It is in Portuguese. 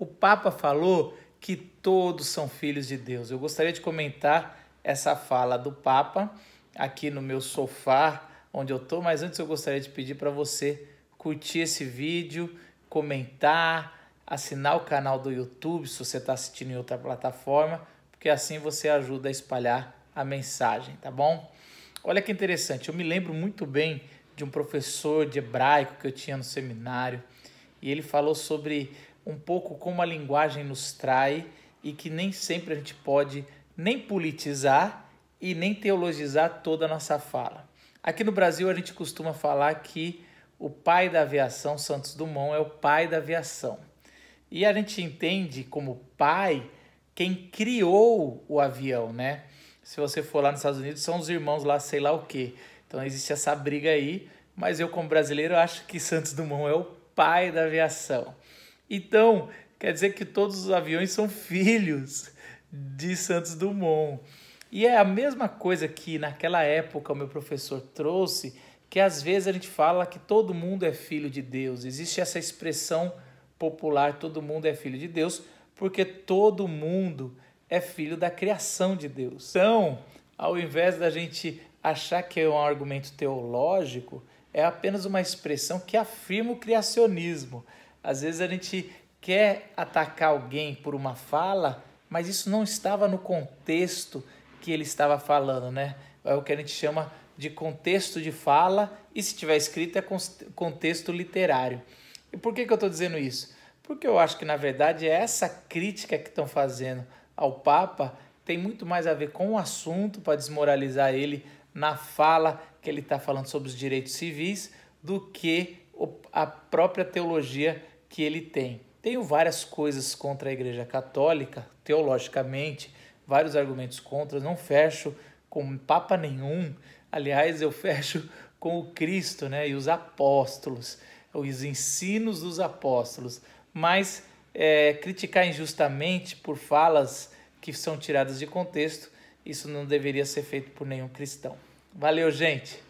O Papa falou que todos são filhos de Deus. Eu gostaria de comentar essa fala do Papa aqui no meu sofá onde eu estou. mas antes eu gostaria de pedir para você curtir esse vídeo, comentar, assinar o canal do YouTube se você está assistindo em outra plataforma, porque assim você ajuda a espalhar a mensagem, tá bom? Olha que interessante, eu me lembro muito bem de um professor de hebraico que eu tinha no seminário e ele falou sobre um pouco como a linguagem nos trai e que nem sempre a gente pode nem politizar e nem teologizar toda a nossa fala. Aqui no Brasil a gente costuma falar que o pai da aviação, Santos Dumont, é o pai da aviação. E a gente entende como pai quem criou o avião, né? Se você for lá nos Estados Unidos, são os irmãos lá, sei lá o quê. Então existe essa briga aí, mas eu como brasileiro acho que Santos Dumont é o pai da aviação. Então, quer dizer que todos os aviões são filhos de Santos Dumont. E é a mesma coisa que naquela época o meu professor trouxe, que às vezes a gente fala que todo mundo é filho de Deus. Existe essa expressão popular, todo mundo é filho de Deus, porque todo mundo é filho da criação de Deus. Então, ao invés da gente achar que é um argumento teológico, é apenas uma expressão que afirma o criacionismo. Às vezes a gente quer atacar alguém por uma fala, mas isso não estava no contexto que ele estava falando, né? É o que a gente chama de contexto de fala e se tiver escrito é contexto literário. E por que, que eu estou dizendo isso? Porque eu acho que na verdade essa crítica que estão fazendo ao Papa tem muito mais a ver com o assunto para desmoralizar ele na fala que ele está falando sobre os direitos civis do que a própria teologia que ele tem. Tenho várias coisas contra a Igreja Católica, teologicamente, vários argumentos contra, não fecho com papa nenhum. Aliás, eu fecho com o Cristo, né, e os apóstolos, os ensinos dos apóstolos. Mas é, criticar injustamente por falas que são tiradas de contexto, isso não deveria ser feito por nenhum cristão. Valeu, gente!